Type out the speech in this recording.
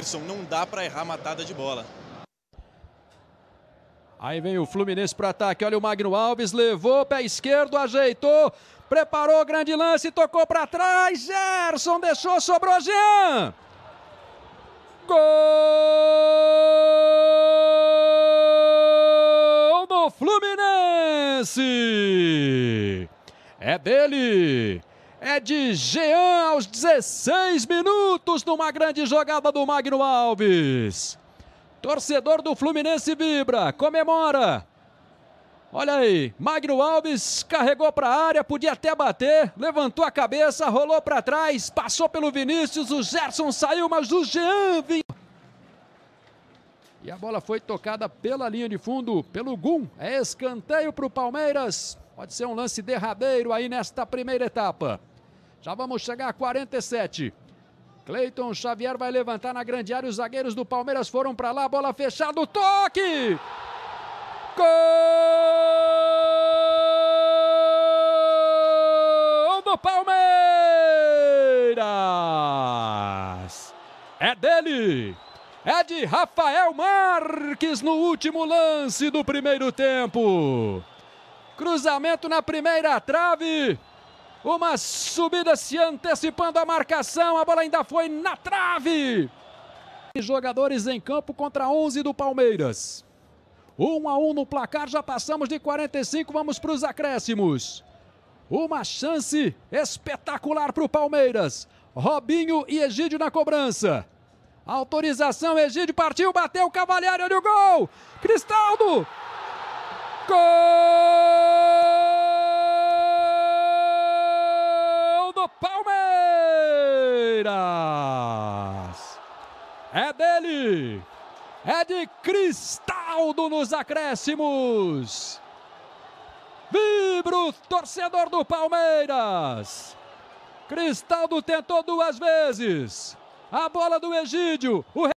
Gerson Não dá para errar matada de bola. Aí vem o Fluminense para ataque. Olha o Magno Alves, levou, pé esquerdo, ajeitou, preparou, grande lance, tocou para trás. Gerson deixou, sobrou Jean. Gol do Fluminense! É dele! é de Jean aos 16 minutos numa grande jogada do Magno Alves. Torcedor do Fluminense vibra, comemora. Olha aí, Magno Alves carregou para a área, podia até bater, levantou a cabeça, rolou para trás, passou pelo Vinícius, o Gerson saiu, mas o Jean vinha. E a bola foi tocada pela linha de fundo, pelo Gum. É escanteio para o Palmeiras. Pode ser um lance derradeiro aí nesta primeira etapa. Já vamos chegar a 47. Cleiton Xavier vai levantar na grande área. Os zagueiros do Palmeiras foram para lá. Bola fechada. Toque! Gol do Palmeiras! É dele! É de Rafael Marques no último lance do primeiro tempo. Cruzamento na primeira trave. Uma subida se antecipando a marcação, a bola ainda foi na trave. Jogadores em campo contra 11 do Palmeiras. 1 a 1 no placar, já passamos de 45, vamos para os acréscimos. Uma chance espetacular para o Palmeiras. Robinho e Egídio na cobrança. Autorização, Egídio partiu, bateu, Cavalheiro, olha o gol! Cristaldo! É dele! É de Cristaldo nos acréscimos! Vibro, torcedor do Palmeiras! Cristaldo tentou duas vezes. A bola do Egídio.